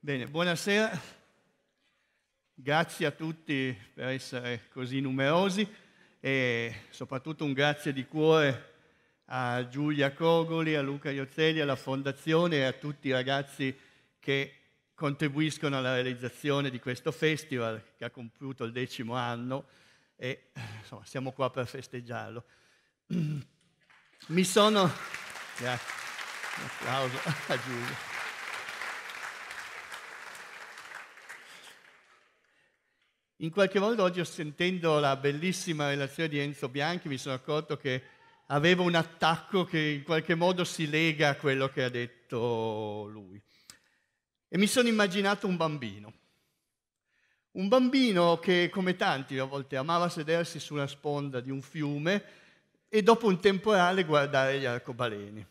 Bene, buonasera, grazie a tutti per essere così numerosi e soprattutto un grazie di cuore a Giulia Cogoli, a Luca Iozzelli, alla Fondazione e a tutti i ragazzi che contribuiscono alla realizzazione di questo festival che ha compiuto il decimo anno e insomma, siamo qua per festeggiarlo. Mi sono... Grazie. Un applauso a Giulia. In qualche modo oggi, sentendo la bellissima relazione di Enzo Bianchi, mi sono accorto che avevo un attacco che in qualche modo si lega a quello che ha detto lui. E mi sono immaginato un bambino. Un bambino che, come tanti a volte, amava sedersi sulla sponda di un fiume e dopo un temporale guardare gli arcobaleni.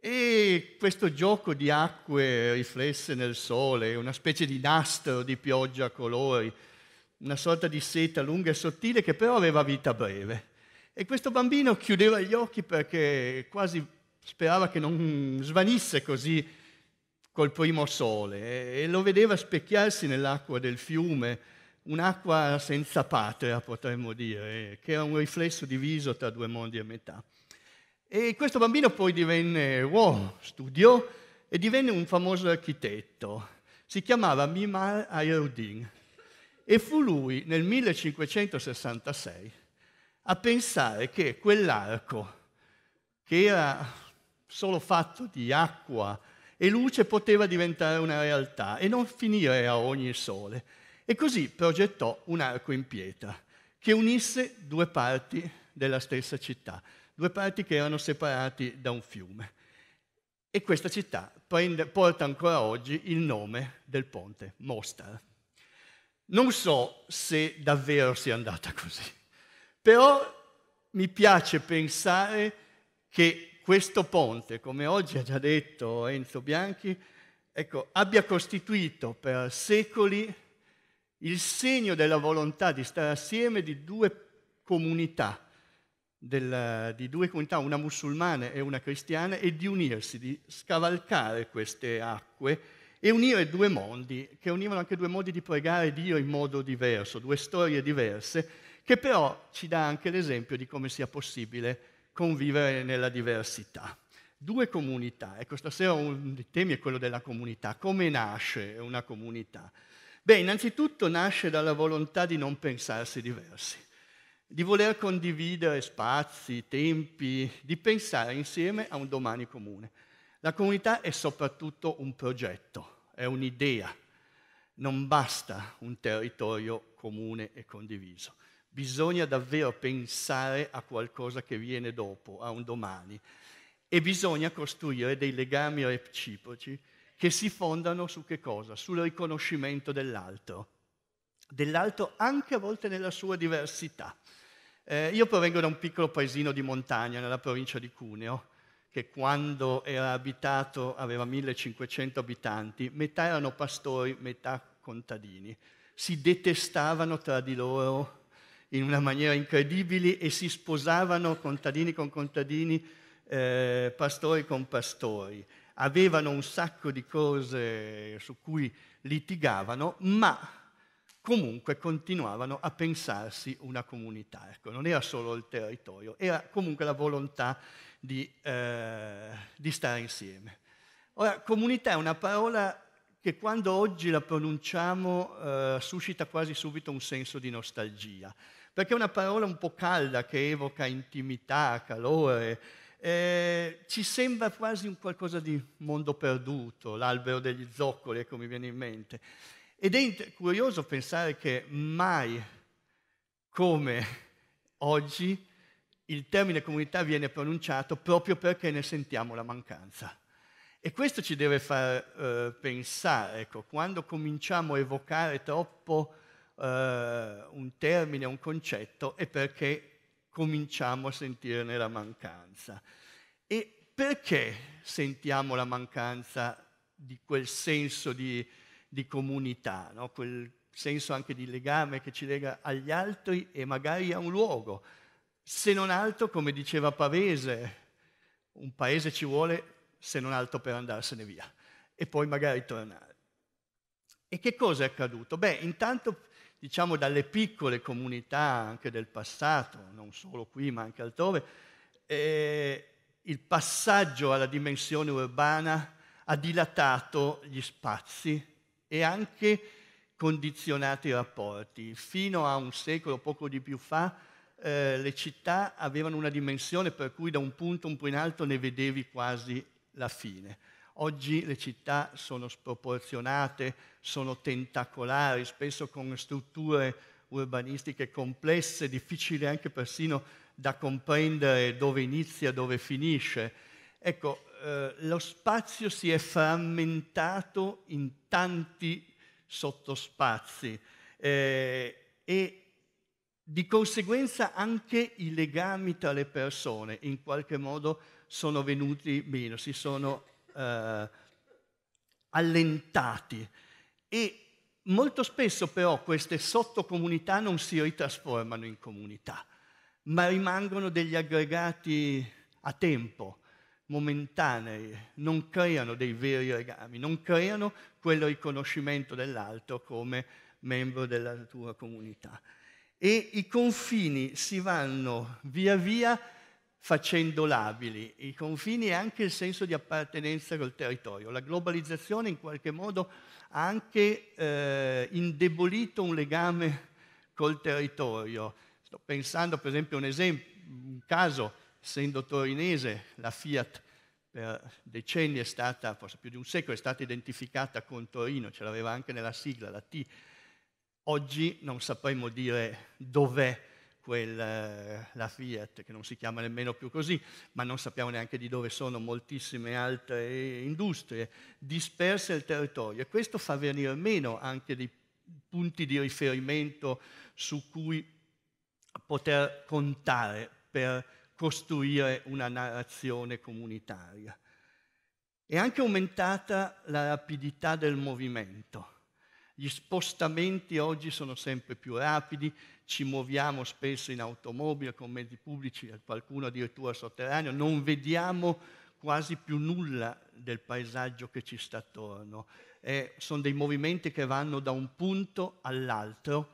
E questo gioco di acque riflesse nel sole, una specie di nastro di pioggia a colori, una sorta di seta lunga e sottile che però aveva vita breve. E questo bambino chiudeva gli occhi perché quasi sperava che non svanisse così col primo sole e lo vedeva specchiarsi nell'acqua del fiume, un'acqua senza patria potremmo dire, eh, che era un riflesso diviso tra due mondi e metà. E questo bambino poi divenne uomo, studiò e divenne un famoso architetto. Si chiamava Mimar Ayodin e fu lui nel 1566 a pensare che quell'arco, che era solo fatto di acqua e luce, poteva diventare una realtà e non finire a ogni sole. E così progettò un arco in pietra che unisse due parti della stessa città, due parti che erano separate da un fiume. E questa città prende, porta ancora oggi il nome del ponte, Mostar. Non so se davvero sia andata così, però mi piace pensare che questo ponte, come oggi ha già detto Enzo Bianchi, ecco, abbia costituito per secoli il segno della volontà di stare assieme di due comunità, del, di due comunità, una musulmana e una cristiana, e di unirsi, di scavalcare queste acque e unire due mondi, che univano anche due modi di pregare Dio in modo diverso, due storie diverse, che però ci dà anche l'esempio di come sia possibile convivere nella diversità. Due comunità, ecco stasera uno dei temi è quello della comunità, come nasce una comunità? Beh, innanzitutto nasce dalla volontà di non pensarsi diversi, di voler condividere spazi, tempi, di pensare insieme a un domani comune. La comunità è soprattutto un progetto, è un'idea, non basta un territorio comune e condiviso. Bisogna davvero pensare a qualcosa che viene dopo, a un domani, e bisogna costruire dei legami reciproci che si fondano su che cosa? Sul riconoscimento dell'altro, dell'altro anche a volte nella sua diversità. Eh, io provengo da un piccolo paesino di montagna nella provincia di Cuneo, che quando era abitato aveva 1500 abitanti, metà erano pastori, metà contadini. Si detestavano tra di loro in una maniera incredibile e si sposavano contadini con contadini, eh, pastori con pastori. Avevano un sacco di cose su cui litigavano, ma comunque continuavano a pensarsi una comunità. Ecco, non era solo il territorio, era comunque la volontà di, eh, di stare insieme. Ora, comunità è una parola che quando oggi la pronunciamo eh, suscita quasi subito un senso di nostalgia, perché è una parola un po' calda che evoca intimità, calore, eh, ci sembra quasi un qualcosa di mondo perduto, l'albero degli zoccoli, ecco mi viene in mente. Ed è curioso pensare che mai come oggi il termine comunità viene pronunciato proprio perché ne sentiamo la mancanza. E questo ci deve far eh, pensare, ecco, quando cominciamo a evocare troppo eh, un termine, un concetto, è perché cominciamo a sentirne la mancanza. E perché sentiamo la mancanza di quel senso di, di comunità, no? quel senso anche di legame che ci lega agli altri e magari a un luogo? Se non altro, come diceva Pavese, un paese ci vuole se non altro per andarsene via e poi magari tornare. E che cosa è accaduto? Beh, intanto diciamo dalle piccole comunità anche del passato, non solo qui ma anche altrove, eh, il passaggio alla dimensione urbana ha dilatato gli spazi e anche condizionato i rapporti. Fino a un secolo, poco di più fa, eh, le città avevano una dimensione per cui da un punto un po' in alto ne vedevi quasi la fine. Oggi le città sono sproporzionate, sono tentacolari, spesso con strutture urbanistiche complesse, difficili anche persino da comprendere dove inizia, dove finisce. Ecco, eh, lo spazio si è frammentato in tanti sottospazi eh, e di conseguenza anche i legami tra le persone in qualche modo sono venuti meno, si sono eh, allentati. E molto spesso però queste sottocomunità non si ritrasformano in comunità, ma rimangono degli aggregati a tempo, momentanei, non creano dei veri legami, non creano quel riconoscimento dell'altro come membro della tua comunità e i confini si vanno via via facendo labili. I confini e anche il senso di appartenenza col territorio. La globalizzazione in qualche modo ha anche eh, indebolito un legame col territorio. Sto pensando per esempio a un, un caso, essendo torinese, la Fiat per decenni è stata, forse più di un secolo, è stata identificata con Torino, ce l'aveva anche nella sigla, la T Oggi non sapremmo dire dov'è quella, eh, la Fiat, che non si chiama nemmeno più così, ma non sappiamo neanche di dove sono moltissime altre industrie disperse al territorio. E questo fa venire meno anche dei punti di riferimento su cui poter contare per costruire una narrazione comunitaria. È anche aumentata la rapidità del movimento gli spostamenti oggi sono sempre più rapidi, ci muoviamo spesso in automobile, con mezzi pubblici, qualcuno addirittura sotterraneo, non vediamo quasi più nulla del paesaggio che ci sta attorno. Eh, sono dei movimenti che vanno da un punto all'altro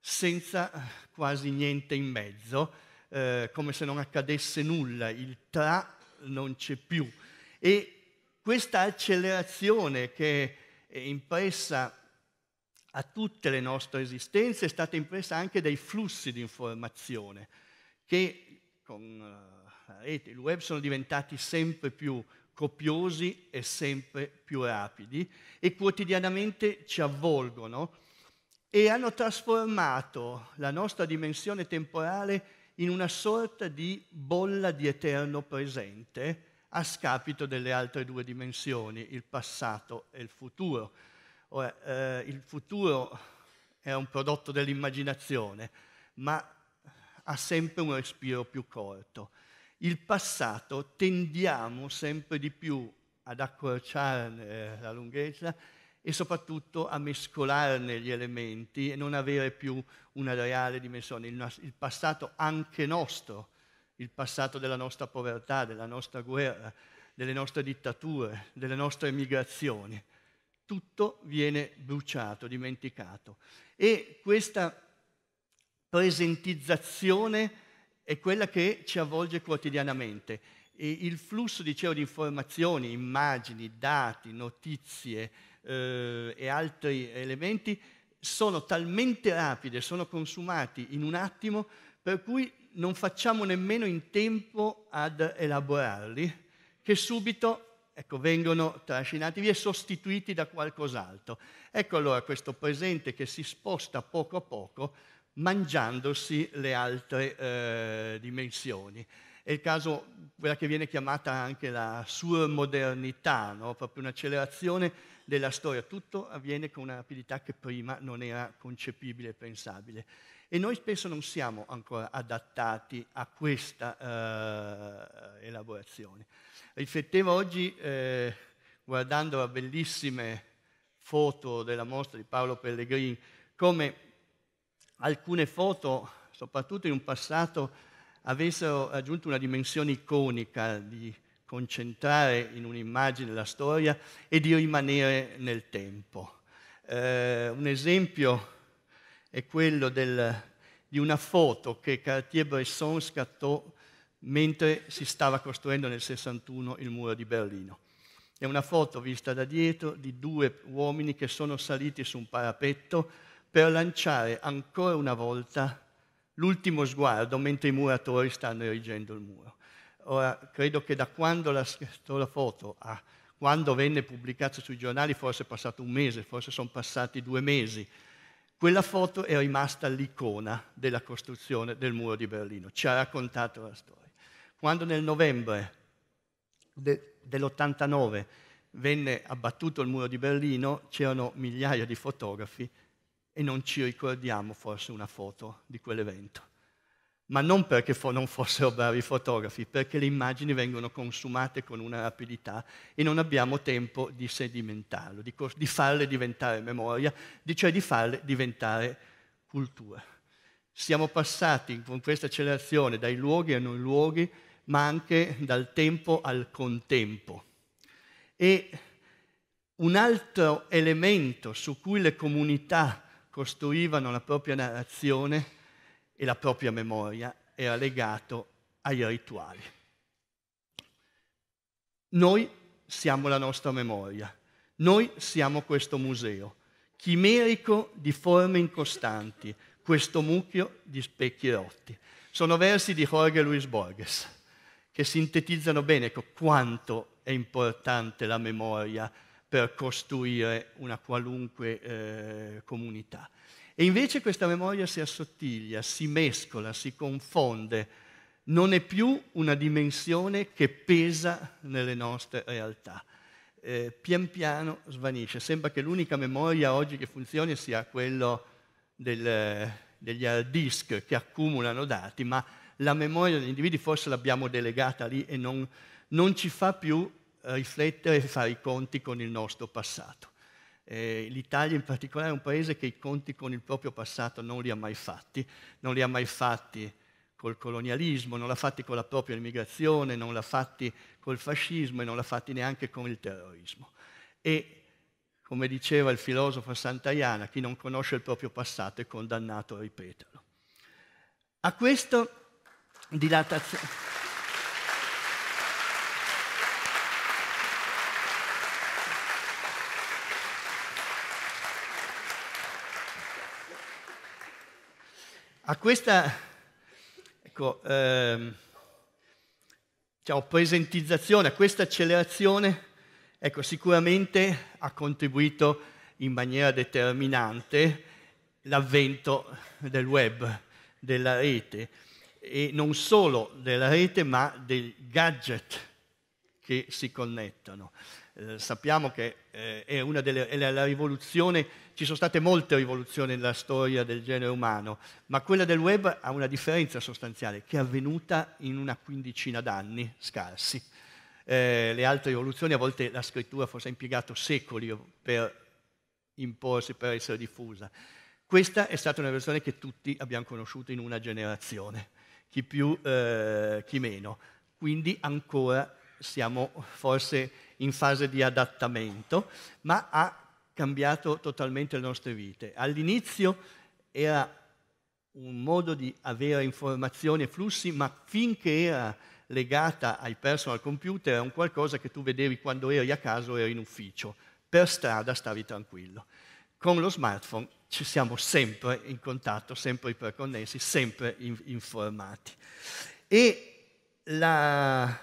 senza eh, quasi niente in mezzo, eh, come se non accadesse nulla, il tra non c'è più. E questa accelerazione che è impressa a tutte le nostre esistenze è stata impressa anche dai flussi di informazione che con eh, la rete il web sono diventati sempre più copiosi e sempre più rapidi e quotidianamente ci avvolgono e hanno trasformato la nostra dimensione temporale in una sorta di bolla di eterno presente a scapito delle altre due dimensioni, il passato e il futuro Ora, eh, il futuro è un prodotto dell'immaginazione, ma ha sempre un respiro più corto. Il passato tendiamo sempre di più ad accorciarne eh, la lunghezza e soprattutto a mescolarne gli elementi e non avere più una reale dimensione. Il, il, passato anche nostro, il passato della nostra povertà, della nostra guerra, delle nostre dittature, delle nostre migrazioni tutto viene bruciato, dimenticato. E questa presentizzazione è quella che ci avvolge quotidianamente. E il flusso, dicevo, di informazioni, immagini, dati, notizie eh, e altri elementi sono talmente rapide, sono consumati in un attimo, per cui non facciamo nemmeno in tempo ad elaborarli, che subito ecco, vengono trascinati via e sostituiti da qualcos'altro. Ecco allora questo presente che si sposta poco a poco mangiandosi le altre eh, dimensioni. È il caso, quella che viene chiamata anche la surmodernità, no? proprio un'accelerazione della storia. Tutto avviene con una rapidità che prima non era concepibile e pensabile. E noi spesso non siamo ancora adattati a questa eh, elaborazione. Riflettevo oggi, eh, guardando la bellissima foto della mostra di Paolo Pellegrini, come alcune foto, soprattutto in un passato, avessero raggiunto una dimensione iconica di, concentrare in un'immagine la storia e di rimanere nel tempo. Eh, un esempio è quello del, di una foto che Cartier-Bresson scattò mentre si stava costruendo nel 61 il muro di Berlino. È una foto vista da dietro di due uomini che sono saliti su un parapetto per lanciare ancora una volta l'ultimo sguardo mentre i muratori stanno erigendo il muro. Ora, credo che da quando la, la foto a quando venne pubblicata sui giornali forse è passato un mese, forse sono passati due mesi. Quella foto è rimasta l'icona della costruzione del muro di Berlino, ci ha raccontato la storia. Quando nel novembre de, dell'89 venne abbattuto il muro di Berlino, c'erano migliaia di fotografi e non ci ricordiamo forse una foto di quell'evento ma non perché fo- non fossero bravi fotografi, perché le immagini vengono consumate con una rapidità e non abbiamo tempo di sedimentarlo, di, cos- di farle diventare memoria, di- cioè di farle diventare cultura. Siamo passati con questa accelerazione dai luoghi a non luoghi, ma anche dal tempo al contempo. E un altro elemento su cui le comunità costruivano la propria narrazione e la propria memoria era legato ai rituali. Noi siamo la nostra memoria, noi siamo questo museo, chimerico di forme incostanti, questo mucchio di specchi rotti. Sono versi di Jorge Luis Borges che sintetizzano bene quanto è importante la memoria per costruire una qualunque eh, comunità. E invece questa memoria si assottiglia, si mescola, si confonde, non è più una dimensione che pesa nelle nostre realtà. Eh, pian piano svanisce. Sembra che l'unica memoria oggi che funzioni sia quella del, degli hard disk che accumulano dati, ma la memoria degli individui forse l'abbiamo delegata lì e non, non ci fa più eh, riflettere e fare i conti con il nostro passato. Eh, L'Italia in particolare è un paese che i conti con il proprio passato non li ha mai fatti, non li ha mai fatti col colonialismo, non l'ha fatti con la propria immigrazione, non l'ha fatti col fascismo e non l'ha fatti neanche con il terrorismo. E come diceva il filosofo Santayana, chi non conosce il proprio passato è condannato a ripeterlo. A questo dilatazione... A questa ecco, ehm, diciamo, presentizzazione, a questa accelerazione, ecco, sicuramente ha contribuito in maniera determinante l'avvento del web, della rete e non solo della rete ma dei gadget che si connettono. Eh, sappiamo che eh, è, delle, è la rivoluzione ci sono state molte rivoluzioni nella storia del genere umano, ma quella del web ha una differenza sostanziale che è avvenuta in una quindicina d'anni scarsi. Eh, le altre rivoluzioni, a volte la scrittura forse ha impiegato secoli per imporsi, per essere diffusa. Questa è stata una versione che tutti abbiamo conosciuto in una generazione, chi più, eh, chi meno. Quindi ancora siamo forse in fase di adattamento, ma ha cambiato totalmente le nostre vite. All'inizio era un modo di avere informazioni e flussi, ma finché era legata ai personal computer era un qualcosa che tu vedevi quando eri a casa o eri in ufficio. Per strada stavi tranquillo. Con lo smartphone ci siamo sempre in contatto, sempre iperconnessi, sempre in- informati. E la,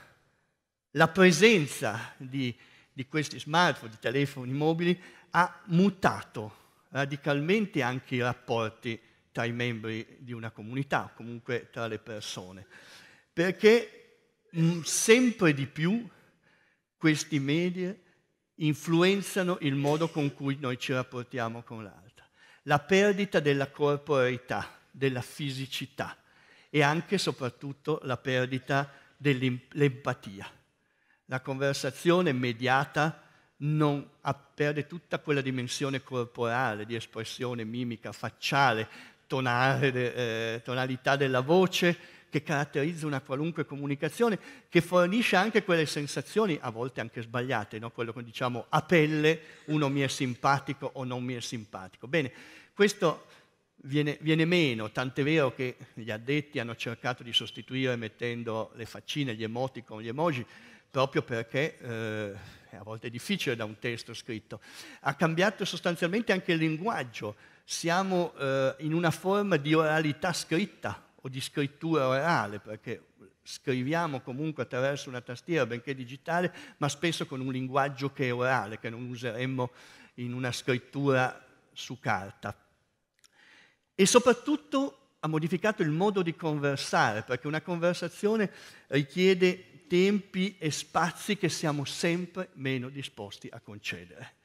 la presenza di, di questi smartphone, di telefoni mobili, ha mutato radicalmente anche i rapporti tra i membri di una comunità, comunque tra le persone, perché mm, sempre di più questi media influenzano il modo con cui noi ci rapportiamo con l'altra. La perdita della corporeità, della fisicità e anche e soprattutto la perdita dell'empatia. La conversazione mediata non perde tutta quella dimensione corporale, di espressione mimica, facciale, tonale, eh, tonalità della voce che caratterizza una qualunque comunicazione, che fornisce anche quelle sensazioni, a volte anche sbagliate, no? quello che diciamo a pelle, uno mi è simpatico o non mi è simpatico. Bene, questo Viene, viene, meno, tant'è vero che gli addetti hanno cercato di sostituire mettendo le faccine, gli emoticon, gli emoji, proprio perché eh, a volte è difficile da un testo scritto. Ha cambiato sostanzialmente anche il linguaggio, siamo eh, in una forma di oralità scritta o di scrittura orale, perché scriviamo comunque attraverso una tastiera, benché digitale, ma spesso con un linguaggio che è orale, che non useremmo in una scrittura su carta. E soprattutto ha modificato il modo di conversare, perché una conversazione richiede tempi e spazi che siamo sempre meno disposti a concedere.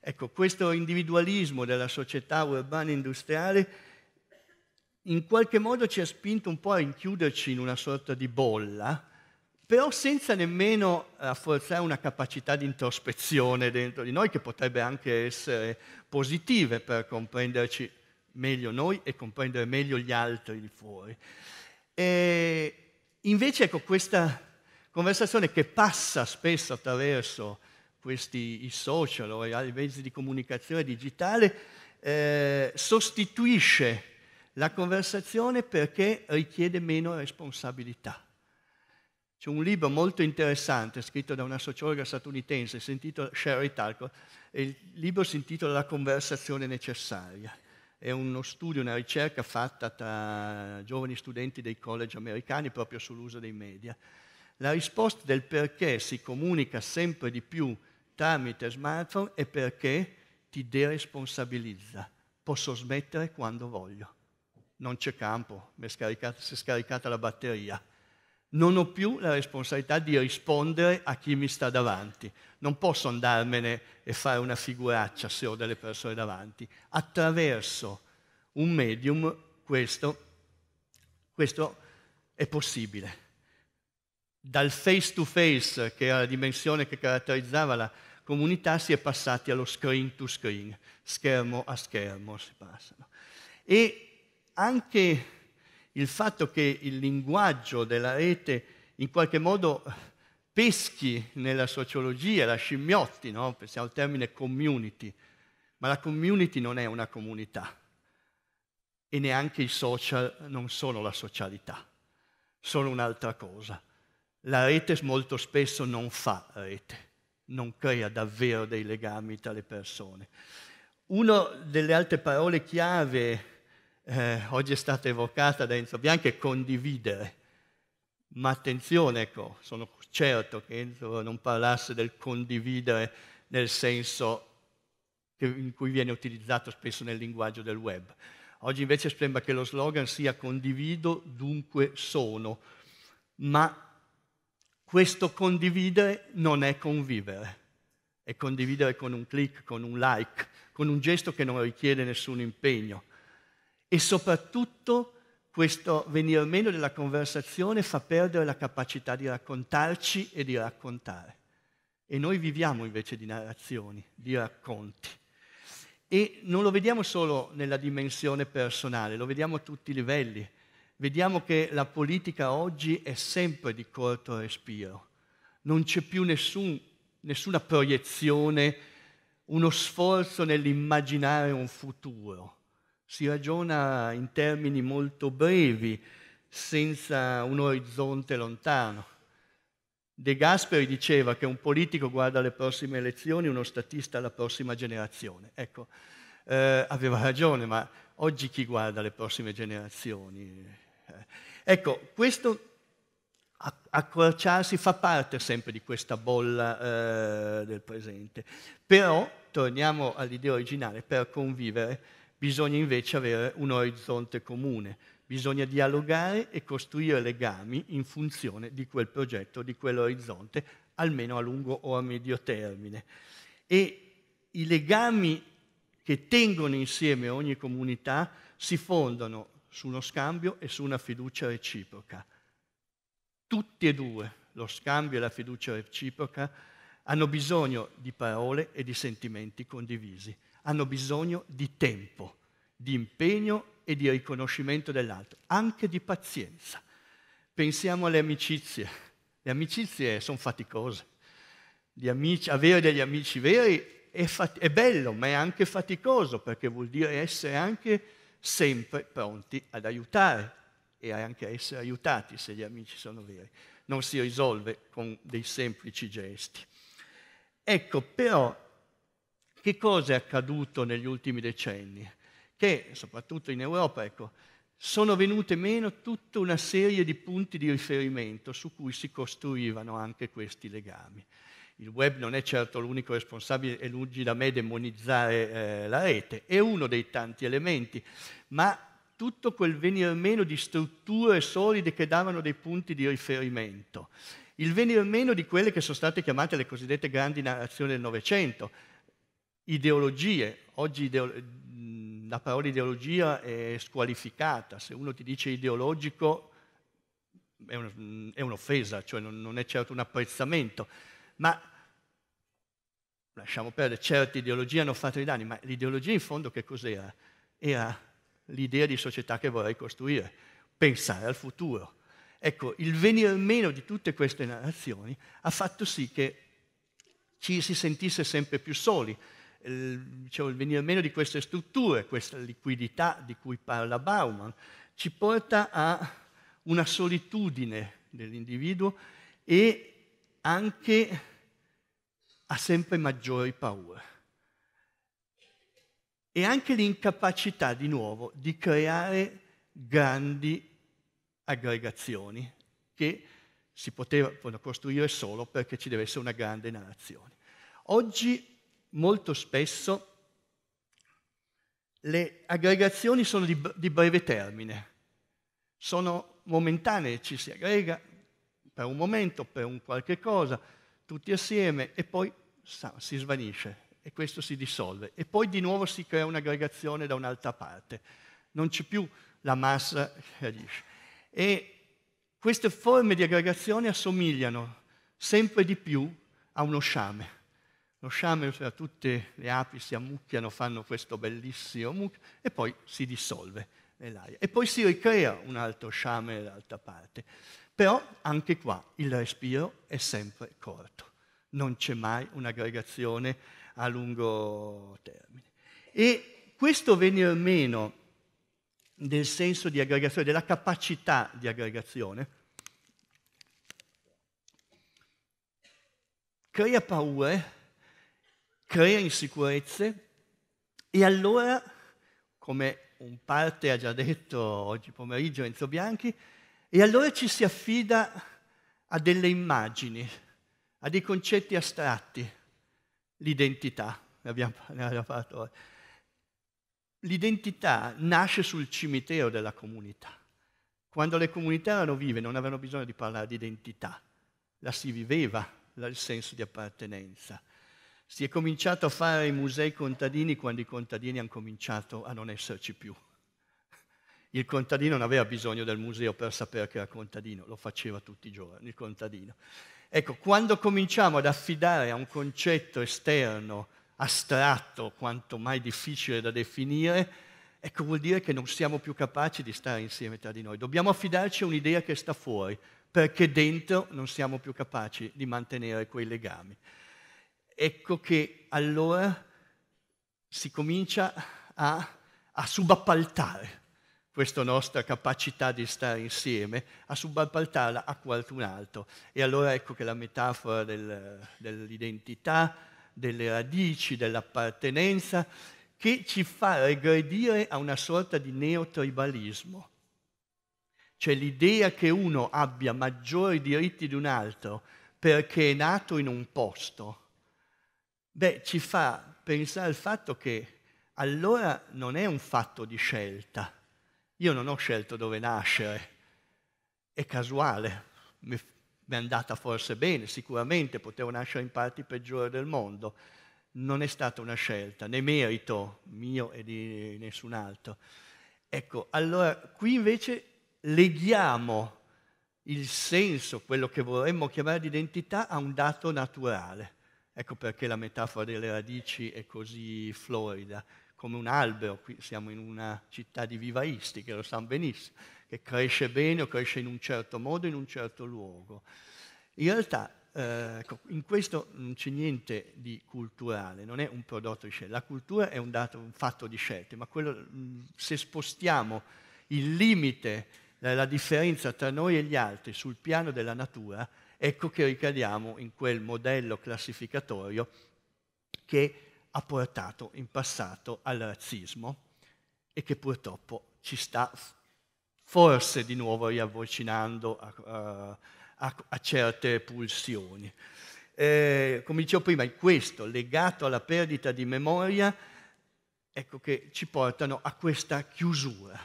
Ecco, questo individualismo della società urbana industriale in qualche modo ci ha spinto un po' a inchiuderci in una sorta di bolla, però senza nemmeno rafforzare una capacità di introspezione dentro di noi che potrebbe anche essere positiva per comprenderci meglio noi e comprendere meglio gli altri di fuori. E invece ecco questa conversazione che passa spesso attraverso questi i social o i mezzi di comunicazione digitale eh, sostituisce la conversazione perché richiede meno responsabilità. C'è un libro molto interessante scritto da una sociologa statunitense, si intitola Sherry Talcott, e il libro si intitola La conversazione necessaria. È uno studio, una ricerca fatta tra giovani studenti dei college americani proprio sull'uso dei media. La risposta del perché si comunica sempre di più tramite smartphone è perché ti deresponsabilizza. Posso smettere quando voglio. Non c'è campo, mi è scaricata, si è scaricata la batteria. Non ho più la responsabilità di rispondere a chi mi sta davanti. Non posso andarmene e fare una figuraccia se ho delle persone davanti. Attraverso un medium questo, questo è possibile dal face to face, che era la dimensione che caratterizzava la comunità, si è passati allo screen to screen, schermo a schermo si passano. E anche il fatto che il linguaggio della rete in qualche modo peschi nella sociologia, la scimmiotti, no? pensiamo al termine community, ma la community non è una comunità e neanche i social non sono la socialità, sono un'altra cosa. La rete molto spesso non fa rete, non crea davvero dei legami tra le persone. Una delle altre parole chiave eh, oggi è stata evocata da Enzo Bianchi è condividere. Ma attenzione, ecco, sono certo che Enzo non parlasse del condividere nel senso che, in cui viene utilizzato spesso nel linguaggio del web. Oggi invece sembra che lo slogan sia condivido, dunque sono, ma questo condividere non è convivere, è condividere con un click, con un like, con un gesto che non richiede nessun impegno. E soprattutto questo venir meno della conversazione fa perdere la capacità di raccontarci e di raccontare. E noi viviamo invece di narrazioni, di racconti. E non lo vediamo solo nella dimensione personale, lo vediamo a tutti i livelli vediamo che la politica oggi è sempre di corto respiro, non c'è più nessun, nessuna proiezione, uno sforzo nell'immaginare un futuro, si ragiona in termini molto brevi, senza un orizzonte lontano. De Gasperi diceva che un politico guarda le prossime elezioni, uno statista alla prossima generazione. Ecco, eh, aveva ragione, ma oggi chi guarda le prossime generazioni? Eh, ecco, questo accorciarsi fa parte sempre di questa bolla eh, del presente, però, torniamo all'idea originale, per convivere bisogna invece avere un orizzonte comune, bisogna dialogare e costruire legami in funzione di quel progetto, di quell'orizzonte, almeno a lungo o a medio termine. E i legami che tengono insieme ogni comunità si fondano su uno scambio e su una fiducia reciproca. Tutti e due, lo scambio e la fiducia reciproca, hanno bisogno di parole e di sentimenti condivisi, hanno bisogno di tempo, di impegno e di riconoscimento dell'altro, anche di pazienza. Pensiamo alle amicizie. Le amicizie sono faticose. Amici, avere degli amici veri è, fat- è bello, ma è anche faticoso perché vuol dire essere anche sempre pronti ad aiutare e anche a essere aiutati se gli amici sono veri. Non si risolve con dei semplici gesti. Ecco, però, che cosa è accaduto negli ultimi decenni? Che, soprattutto in Europa, ecco, sono venute meno tutta una serie di punti di riferimento su cui si costruivano anche questi legami il web non è certo l'unico responsabile è lungi da me demonizzare eh, la rete, è uno dei tanti elementi, ma tutto quel venir meno di strutture solide che davano dei punti di riferimento, il venir meno di quelle che sono state chiamate le cosiddette grandi narrazioni del Novecento, ideologie, oggi ideolo- la parola ideologia è squalificata, se uno ti dice ideologico è, un- è un'offesa, cioè non, non è certo un apprezzamento ma lasciamo perdere, certe ideologie hanno fatto i danni, ma l'ideologia in fondo che cos'era? Era l'idea di società che vorrei costruire, pensare al futuro. Ecco, il venir meno di tutte queste narrazioni ha fatto sì che ci si sentisse sempre più soli. Il, diciamo, il venir meno di queste strutture, questa liquidità di cui parla Bauman, ci porta a una solitudine dell'individuo e anche a sempre maggiori paure. E anche l'incapacità, di nuovo, di creare grandi aggregazioni che si potevano costruire solo perché ci deve essere una grande narrazione. Oggi molto spesso le aggregazioni sono di, di breve termine, sono momentanee, ci si aggrega, per un momento, per un qualche cosa, tutti assieme e poi sa, si svanisce e questo si dissolve e poi di nuovo si crea un'aggregazione da un'altra parte. Non c'è più la massa che agisce. E queste forme di aggregazione assomigliano sempre di più a uno sciame. Lo sciame, cioè tutte le api si ammucchiano, fanno questo bellissimo mucchio e poi si dissolve nell'aria. E poi si ricrea un altro sciame dall'altra parte. Però anche qua il respiro è sempre corto, non c'è mai un'aggregazione a lungo termine. E questo venir meno del senso di aggregazione, della capacità di aggregazione, crea paure, crea insicurezze e allora, come un parte ha già detto oggi pomeriggio Enzo Bianchi, e allora ci si affida a delle immagini, a dei concetti astratti, l'identità, ne abbiamo, ne abbiamo parlato. L'identità nasce sul cimitero della comunità. Quando le comunità erano vive non avevano bisogno di parlare di identità, la si viveva, il senso di appartenenza. Si è cominciato a fare i musei contadini quando i contadini hanno cominciato a non esserci più. Il contadino non aveva bisogno del museo per sapere che era contadino, lo faceva tutti i giorni il contadino. Ecco, quando cominciamo ad affidare a un concetto esterno, astratto, quanto mai difficile da definire, ecco vuol dire che non siamo più capaci di stare insieme tra di noi. Dobbiamo affidarci a un'idea che sta fuori, perché dentro non siamo più capaci di mantenere quei legami. Ecco che allora si comincia a, a subappaltare questa nostra capacità di stare insieme, a subappaltarla a qualcun altro. E allora ecco che la metafora del, dell'identità, delle radici, dell'appartenenza, che ci fa regredire a una sorta di neotribalismo. Cioè l'idea che uno abbia maggiori diritti di un altro perché è nato in un posto, beh, ci fa pensare al fatto che allora non è un fatto di scelta, io non ho scelto dove nascere, è casuale, mi è andata forse bene, sicuramente potevo nascere in parti peggiori del mondo, non è stata una scelta, né merito mio e di nessun altro. Ecco, allora qui invece leghiamo il senso, quello che vorremmo chiamare identità, a un dato naturale. Ecco perché la metafora delle radici è così florida come un albero, qui siamo in una città di vivaisti che lo sanno benissimo, che cresce bene o cresce in un certo modo, in un certo luogo. In realtà eh, ecco, in questo non c'è niente di culturale, non è un prodotto di scelta, La cultura è un, dato, un fatto di scelte, ma quello, se spostiamo il limite, la differenza tra noi e gli altri sul piano della natura, ecco che ricadiamo in quel modello classificatorio che ha portato in passato al razzismo e che purtroppo ci sta forse di nuovo riavvicinando a, a, a certe pulsioni. Eh, come dicevo prima, questo legato alla perdita di memoria, ecco che ci portano a questa chiusura.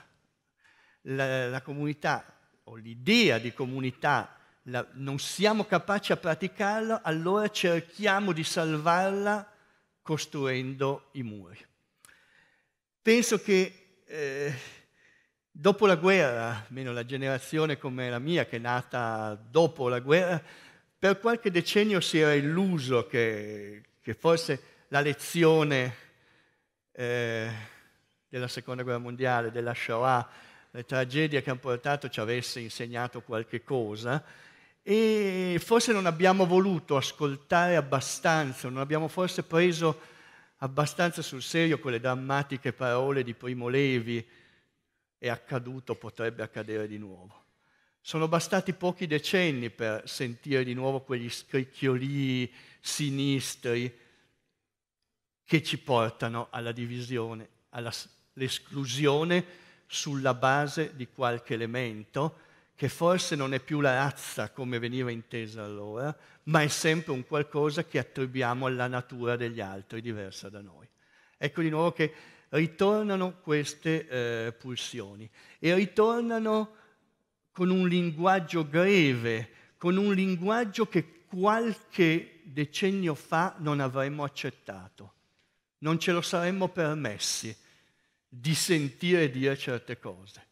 La, la comunità o l'idea di comunità la, non siamo capaci a praticarla, allora cerchiamo di salvarla costruendo i muri. Penso che eh, dopo la guerra, almeno la generazione come la mia che è nata dopo la guerra, per qualche decennio si era illuso che, che forse la lezione eh, della seconda guerra mondiale, della Shoah, le tragedie che hanno portato ci avesse insegnato qualche cosa, e forse non abbiamo voluto ascoltare abbastanza, non abbiamo forse preso abbastanza sul serio quelle drammatiche parole di Primo Levi, è accaduto, potrebbe accadere di nuovo. Sono bastati pochi decenni per sentire di nuovo quegli scricchioli sinistri che ci portano alla divisione, all'esclusione sulla base di qualche elemento che forse non è più la razza come veniva intesa allora, ma è sempre un qualcosa che attribuiamo alla natura degli altri, diversa da noi. Ecco di nuovo che ritornano queste eh, pulsioni e ritornano con un linguaggio greve, con un linguaggio che qualche decennio fa non avremmo accettato, non ce lo saremmo permessi di sentire dire certe cose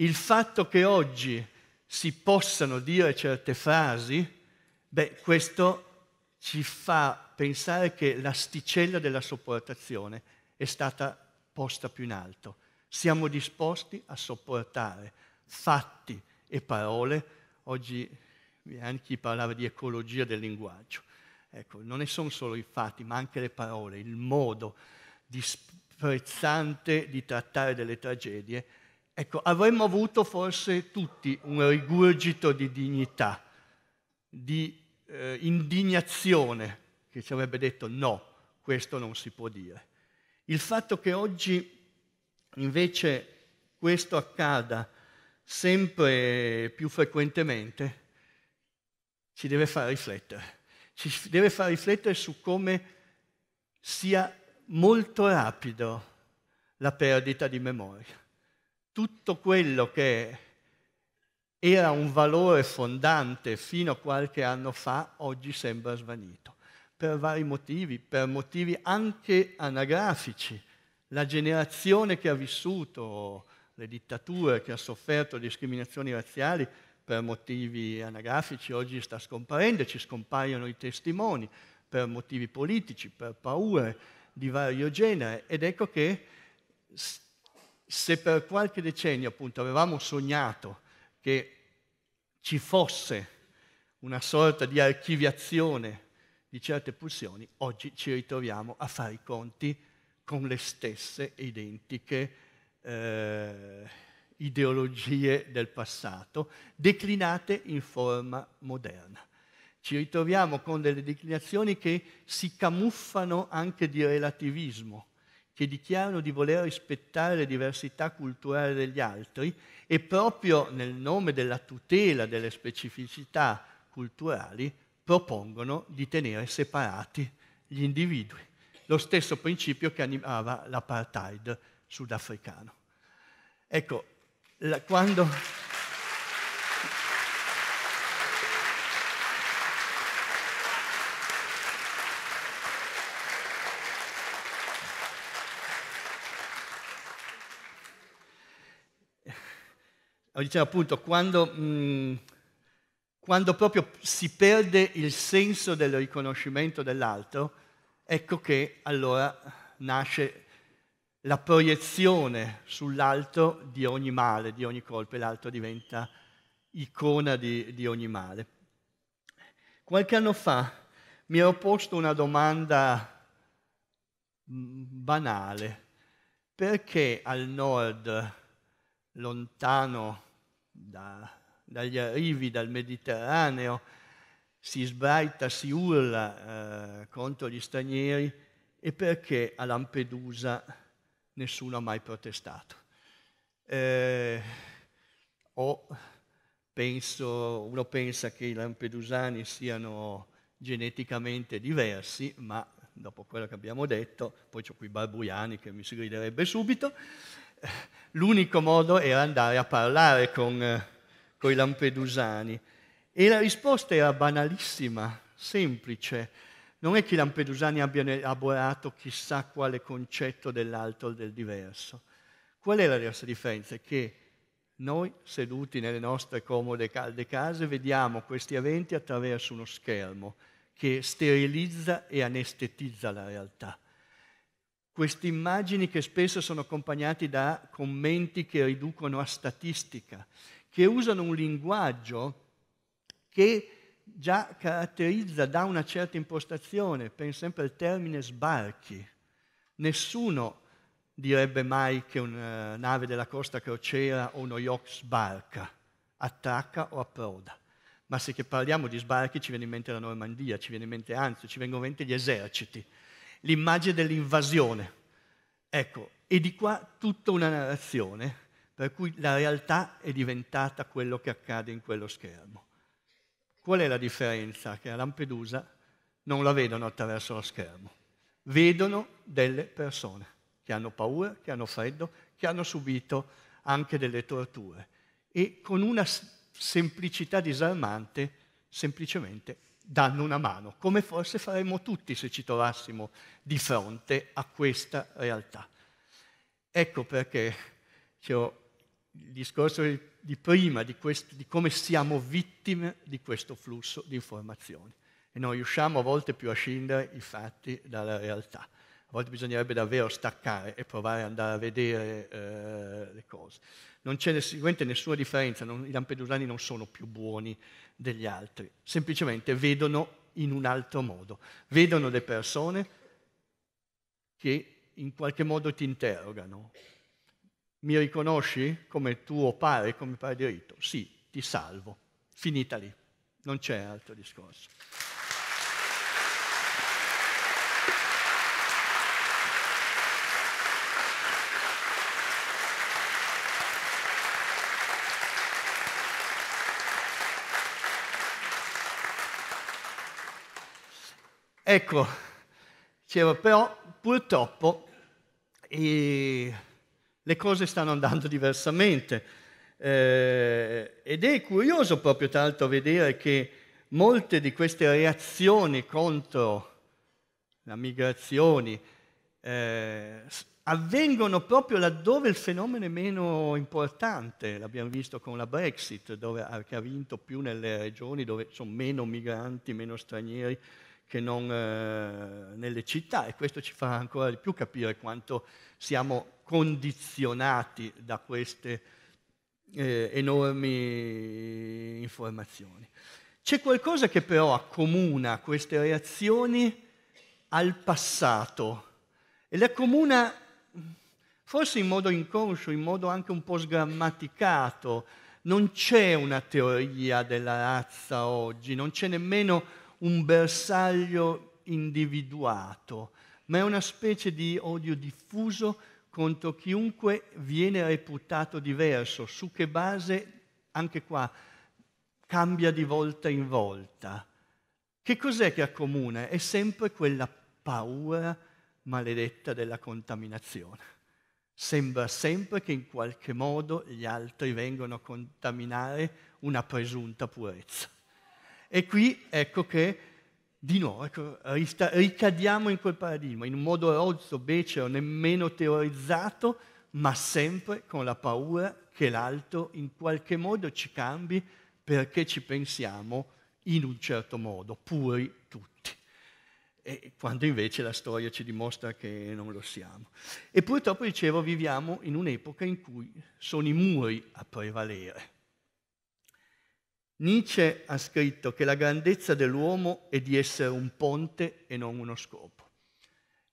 il fatto che oggi si possano dire certe frasi, beh, questo ci fa pensare che l'asticella della sopportazione è stata posta più in alto. Siamo disposti a sopportare fatti e parole. Oggi anche chi parlava di ecologia del linguaggio. Ecco, non ne sono solo i fatti, ma anche le parole, il modo disprezzante di trattare delle tragedie Ecco, avremmo avuto forse tutti un rigurgito di dignità, di eh, indignazione, che ci avrebbe detto no, questo non si può dire. Il fatto che oggi invece questo accada sempre più frequentemente ci deve far riflettere, ci deve far riflettere su come sia molto rapido la perdita di memoria tutto quello che era un valore fondante fino a qualche anno fa, oggi sembra svanito, per vari motivi, per motivi anche anagrafici. La generazione che ha vissuto le dittature, che ha sofferto discriminazioni razziali, per motivi anagrafici oggi sta scomparendo, ci scompaiono i testimoni, per motivi politici, per paure di vario genere, ed ecco che se per qualche decennio appunto avevamo sognato che ci fosse una sorta di archiviazione di certe pulsioni, oggi ci ritroviamo a fare i conti con le stesse identiche eh, ideologie del passato, declinate in forma moderna. Ci ritroviamo con delle declinazioni che si camuffano anche di relativismo, che dichiarano di voler rispettare le diversità culturali degli altri e proprio nel nome della tutela delle specificità culturali propongono di tenere separati gli individui. Lo stesso principio che animava l'apartheid sudafricano. Ecco, la, quando... dicevo appunto, quando, mh, mm, quando proprio si perde il senso del riconoscimento dell'altro, ecco che allora nasce la proiezione sull'altro di ogni male, di ogni colpa, e l'altro diventa icona di, di ogni male. Qualche anno fa mi ero posto una domanda mm, banale, perché al nord, lontano da, dagli arrivi dal Mediterraneo, si sbraita, si urla eh, contro gli stranieri e perché a Lampedusa nessuno ha mai protestato. Eh, o penso, uno pensa che i lampedusani siano geneticamente diversi, ma dopo quello che abbiamo detto, poi c'ho qui Barbuiani che mi si griderebbe subito, eh, l'unico modo era andare a parlare con, eh, i lampedusani. E la risposta era banalissima, semplice. Non è che i lampedusani abbiano elaborato chissà quale concetto dell'altro o del diverso. Qual è la nostra differenza? Che noi, seduti nelle nostre comode calde case, vediamo questi eventi attraverso uno schermo che sterilizza e anestetizza la realtà queste immagini che spesso sono accompagnate da commenti che riducono a statistica, che usano un linguaggio che già caratterizza, dà una certa impostazione, penso sempre al termine sbarchi. Nessuno direbbe mai che una eh, nave della costa crociera o uno yacht sbarca, attacca o approda. Ma se parliamo di sbarchi ci viene in mente la Normandia, ci viene in mente anzi, ci vengono in mente gli eserciti l'immagine dell'invasione. Ecco, e di qua tutta una narrazione per cui la realtà è diventata quello che accade in quello schermo. Qual è la differenza? Che a Lampedusa non la vedono attraverso lo schermo, vedono delle persone che hanno paura, che hanno freddo, che hanno subito anche delle torture e con una semplicità disarmante semplicemente danno una mano, come forse faremmo tutti se ci trovassimo di fronte a questa realtà. Ecco perché cioè, il discorso di prima, di, questo, di come siamo vittime di questo flusso di informazioni e non riusciamo a volte più a scindere i fatti dalla realtà. A volte bisognerebbe davvero staccare e provare ad andare a vedere eh, le cose. Non c'è nessuna differenza, non, i lampedusani non sono più buoni degli altri, semplicemente vedono in un altro modo, vedono le persone che in qualche modo ti interrogano. Mi riconosci come tuo pare, come pare diritto? Sì, ti salvo. Finita lì, non c'è altro discorso. Ecco, dicevo, però purtroppo e le cose stanno andando diversamente. Eh, ed è curioso proprio tra l'altro vedere che molte di queste reazioni contro la migrazione eh, avvengono proprio laddove il fenomeno è meno importante, l'abbiamo visto con la Brexit, dove, ha vinto più nelle regioni dove sono meno migranti, meno stranieri, che non eh, nelle città e questo ci fa ancora di più capire quanto siamo condizionati da queste eh, enormi informazioni. C'è qualcosa che però accomuna queste reazioni al passato e le accomuna forse in modo inconscio, in modo anche un po' sgrammaticato. Non c'è una teoria della razza oggi, non c'è nemmeno un bersaglio individuato, ma è una specie di odio diffuso contro chiunque viene reputato diverso, su che base anche qua cambia di volta in volta. Che cos'è che accomuna? È sempre quella paura maledetta della contaminazione. Sembra sempre che in qualche modo gli altri vengano a contaminare una presunta purezza. E qui ecco che di nuovo ecco, ricadiamo in quel paradigma, in un modo rozzo, becero, nemmeno teorizzato, ma sempre con la paura che l'altro in qualche modo ci cambi perché ci pensiamo in un certo modo, puri tutti. E quando invece la storia ci dimostra che non lo siamo. E purtroppo, dicevo, viviamo in un'epoca in cui sono i muri a prevalere. Nietzsche ha scritto che la grandezza dell'uomo è di essere un ponte e non uno scopo.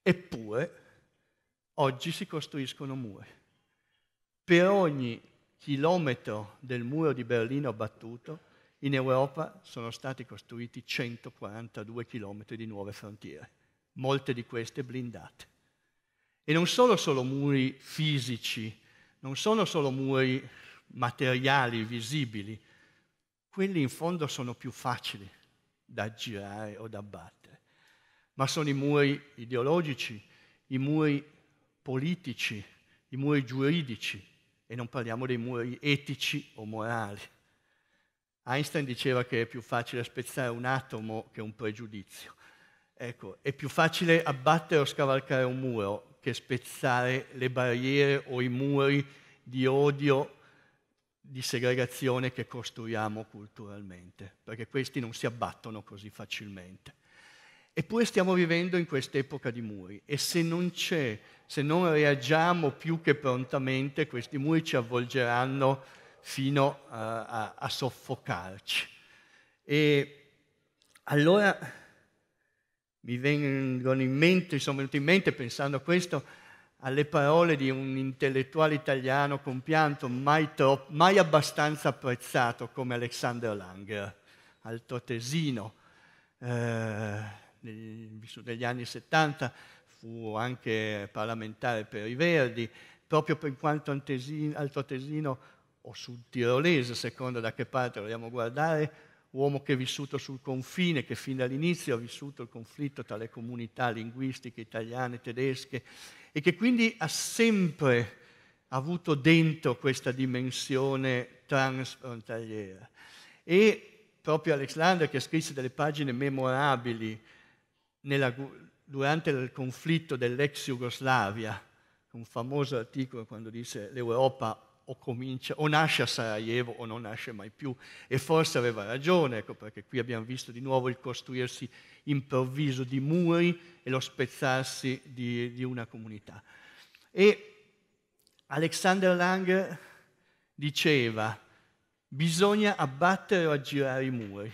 Eppure, oggi si costruiscono muri. Per ogni chilometro del muro di Berlino abbattuto, in Europa sono stati costruiti 142 chilometri di nuove frontiere, molte di queste blindate. E non sono solo muri fisici, non sono solo muri materiali, visibili, quelli in fondo sono più facili da girare o da battere, ma sono i muri ideologici, i muri politici, i muri giuridici e non parliamo dei muri etici o morali. Einstein diceva che è più facile spezzare un atomo che un pregiudizio. Ecco, è più facile abbattere o scavalcare un muro che spezzare le barriere o i muri di odio di segregazione che costruiamo culturalmente, perché questi non si abbattono così facilmente. Eppure stiamo vivendo in quest'epoca di muri e se non c'è, se non reagiamo più che prontamente, questi muri ci avvolgeranno fino a, a, a soffocarci. E allora mi vengono in mente, sono venuti in mente pensando a questo, alle parole di un intellettuale italiano compianto, mai, troppo, mai abbastanza apprezzato come Alexander Langer, altoatesino, eh, vissuto negli anni 70, fu anche parlamentare per i Verdi, proprio per quanto altoatesino o sul tirolese, secondo da che parte vogliamo guardare, uomo che è vissuto sul confine, che fin dall'inizio ha vissuto il conflitto tra le comunità linguistiche italiane e tedesche e che quindi ha sempre avuto dentro questa dimensione transfrontaliera. E proprio Alex Lander che scrisse delle pagine memorabili nella, durante il conflitto dell'ex Jugoslavia, un famoso articolo quando disse l'Europa o, comincia, o nasce a Sarajevo o non nasce mai più. E forse aveva ragione, ecco, perché qui abbiamo visto di nuovo il costruirsi improvviso di muri e lo spezzarsi di, di una comunità. E Alexander Lang diceva, bisogna abbattere o aggirare i muri.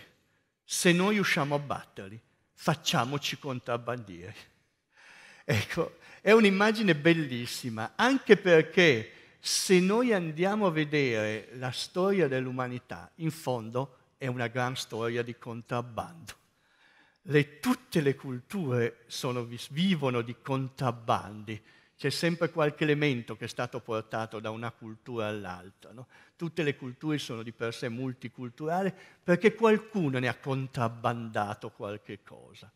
Se noi riusciamo a batterli, facciamoci contrabbandieri. Ecco, è un'immagine bellissima, anche perché se noi andiamo a vedere la storia dell'umanità, in fondo è una gran storia di contrabbando. Le, tutte le culture sono, vivono di contrabbandi, c'è sempre qualche elemento che è stato portato da una cultura all'altra. No? Tutte le culture sono di per sé multiculturali perché qualcuno ne ha contrabbandato qualche cosa.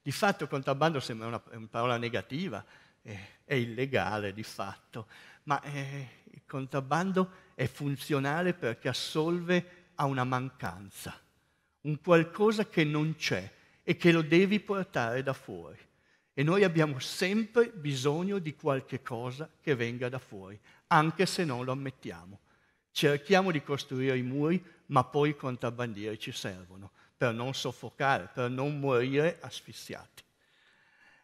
Di fatto contrabbando sembra una, una parola negativa, è, eh, è illegale di fatto, ma eh, il contrabbando è funzionale perché assolve a una mancanza, un qualcosa che non c'è e che lo devi portare da fuori. E noi abbiamo sempre bisogno di qualche cosa che venga da fuori, anche se non lo ammettiamo. Cerchiamo di costruire i muri, ma poi i contrabbandieri ci servono per non soffocare, per non morire asfissiati.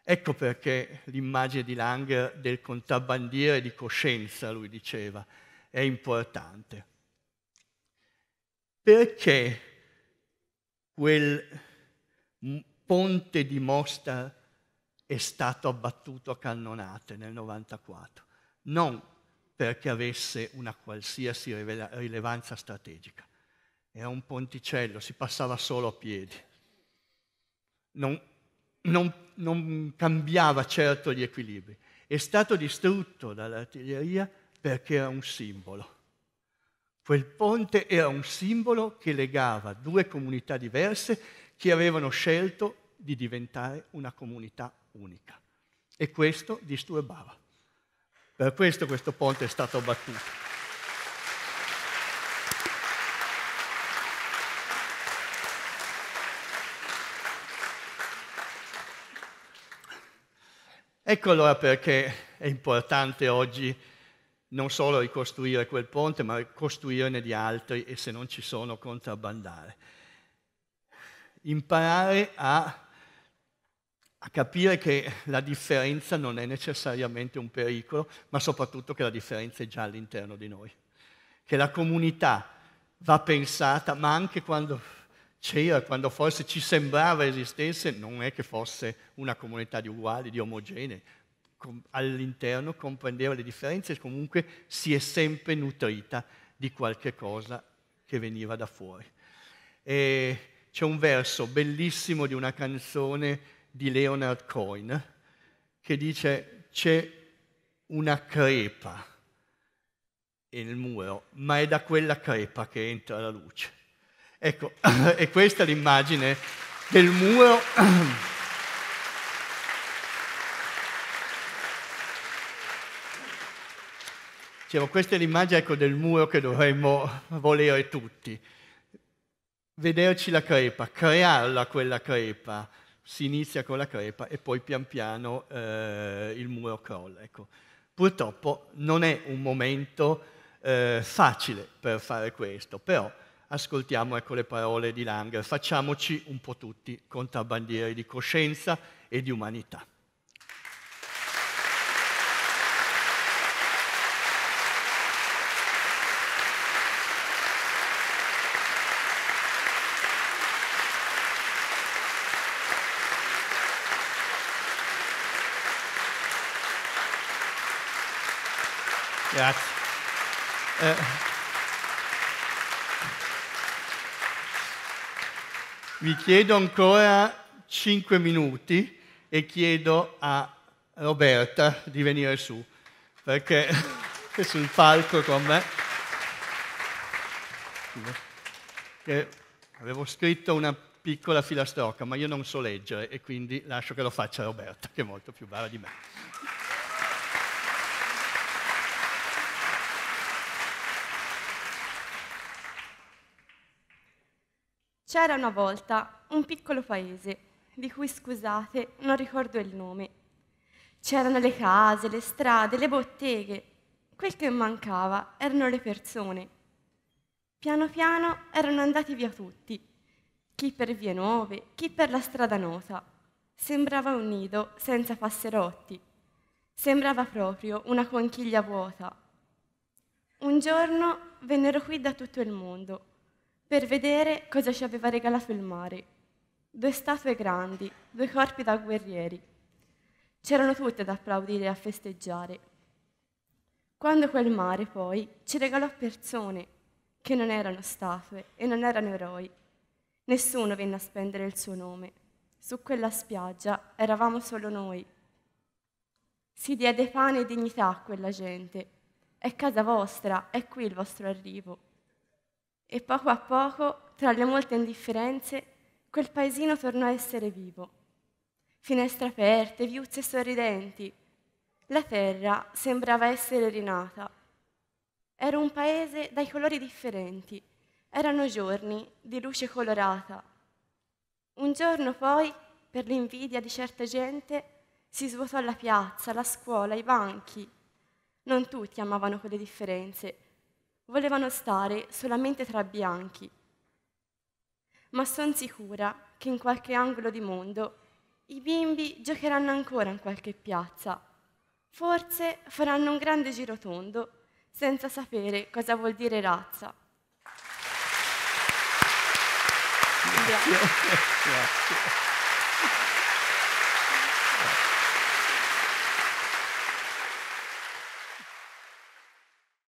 Ecco perché l'immagine di Langer del contrabbandiere di coscienza, lui diceva, è importante. Perché quel ponte di Mostar è stato abbattuto a cannonate nel 94? Non perché avesse una qualsiasi rilevanza strategica. Era un ponticello, si passava solo a piedi. Non, non, non cambiava certo gli equilibri. È stato distrutto dall'artiglieria perché era un simbolo. Quel ponte era un simbolo che legava due comunità diverse che avevano scelto di diventare una comunità unica. E questo disturbava. Per questo questo ponte è stato abbattuto. Ecco allora perché è importante oggi non solo ricostruire quel ponte, ma costruirne di altri e se non ci sono contrabbandare. Imparare a, a capire che la differenza non è necessariamente un pericolo, ma soprattutto che la differenza è già all'interno di noi, che la comunità va pensata, ma anche quando c'era quando forse ci sembrava esistesse, non è che fosse una comunità di uguali, di omogenei, all'interno comprendeva le differenze, e comunque si è sempre nutrita di qualche cosa che veniva da fuori. E c'è un verso bellissimo di una canzone di Leonard Cohen che dice c'è una crepa nel muro, ma è da quella crepa che entra la luce. Ecco, e questa è l'immagine del muro. Dicevo, questa è l'immagine ecco, del muro che dovremmo volere tutti. Vederci la crepa, crearla quella crepa, si inizia con la crepa e poi pian piano eh, il muro crolla. Ecco. Purtroppo non è un momento eh, facile per fare questo, però ascoltiamo ecco le parole di Langer, facciamoci un po' tutti contrabbandieri di coscienza e di umanità. Grazie. Eh. Vi chiedo ancora 5 minuti e chiedo a Roberta di venire su, perché è sul palco con me. Che avevo scritto una piccola filastrocca, ma io non so leggere e quindi lascio che lo faccia Roberta, che è molto più brava di me. C'era una volta un piccolo paese, di cui scusate, non ricordo il nome. C'erano le case, le strade, le botteghe. Quel che mancava erano le persone. Piano piano erano andati via tutti, chi per vie nuove, chi per la strada nota. Sembrava un nido senza passerotti. Sembrava proprio una conchiglia vuota. Un giorno vennero qui da tutto il mondo per vedere cosa ci aveva regalato il mare. Due statue grandi, due corpi da guerrieri. C'erano tutte ad applaudire e a festeggiare. Quando quel mare poi ci regalò persone che non erano statue e non erano eroi, nessuno venne a spendere il suo nome. Su quella spiaggia eravamo solo noi. Si diede pane e dignità a quella gente. È casa vostra, è qui il vostro arrivo e poco a poco, tra le molte indifferenze, quel paesino tornò a essere vivo. Finestre aperte, viuzze sorridenti. La terra sembrava essere rinata. Era un paese dai colori differenti. Erano giorni di luce colorata. Un giorno poi, per l'invidia di certa gente, si svuotò la piazza, la scuola, i banchi. Non tutti amavano quelle differenze, volevano stare solamente tra bianchi. Ma sono sicura che in qualche angolo di mondo i bimbi giocheranno ancora in qualche piazza. Forse faranno un grande giro tondo senza sapere cosa vuol dire razza. Grazie. Grazie.